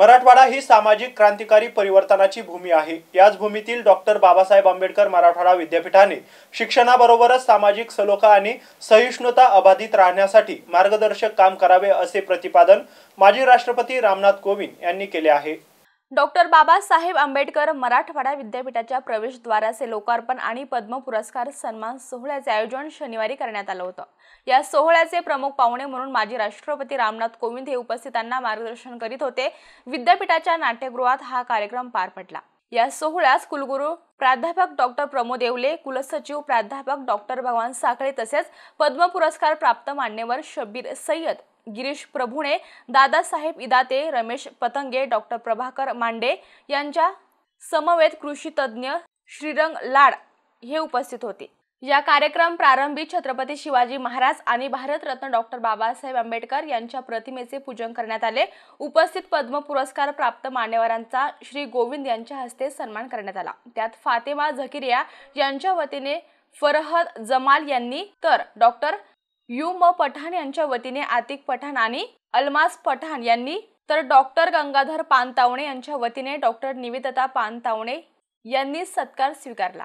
मराठवाडा ही सामाजिक क्रांतिकारी परिवर्तनाची भूमी आहे याच भूमीतील डॉक्टर बाबासाहेब आंबेडकर मराठवाडा विद्यापीठाने शिक्षणाबरोबरच सामाजिक सलोखा आणि सहिष्णुता अबाधित राहण्यासाठी मार्गदर्शक काम करावे असे प्रतिपादन माजी राष्ट्रपती रामनाथ कोविंद यांनी केले आहे डॉक्टर बाबासाहेब आंबेडकर मराठवाडा विद्यापीठाच्या प्रवेशद्वाराचे लोकार्पण आणि पद्म पुरस्कार सन्मान सोहळ्याचे आयोजन शनिवारी करण्यात आलं होतं या सोहळ्याचे प्रमुख पाहुणे म्हणून माजी राष्ट्रपती रामनाथ कोविंद हे उपस्थितांना मार्गदर्शन करीत होते विद्यापीठाच्या नाट्यगृहात हा कार्यक्रम पार पडला या सोहळ्यास कुलगुरू प्राध्यापक डॉक्टर प्रमोद येवले कुलसचिव प्राध्यापक डॉक्टर भगवान साखळे तसेच पद्म पुरस्कार प्राप्त मान्यवर शब्बीर सय्यद गिरीश प्रभुणे दादासाहेब इदाते रमेश पतंगे डॉक्टर प्रभाकर मांडे यांच्या समवेत कृषी तज्ज्ञ श्रीरंग लाड हे उपस्थित होते या कार्यक्रम प्रारंभी छत्रपती शिवाजी महाराज आणि भारतरत्न डॉक्टर बाबासाहेब आंबेडकर यांच्या प्रतिमेचे पूजन करण्यात आले उपस्थित पद्म पुरस्कार प्राप्त मान्यवरांचा श्री गोविंद यांच्या हस्ते सन्मान करण्यात आला त्यात फातेमा झकिरिया यांच्या वतीने फरहद जमाल यांनी तर डॉक्टर यू म पठाण यांच्या वतीने आतिक पठाण आणि अलमास पठाण यांनी तर डॉक्टर गंगाधर पानतावणे यांच्या वतीने डॉक्टर निवेदता पानतावणे यांनी सत्कार स्वीकारला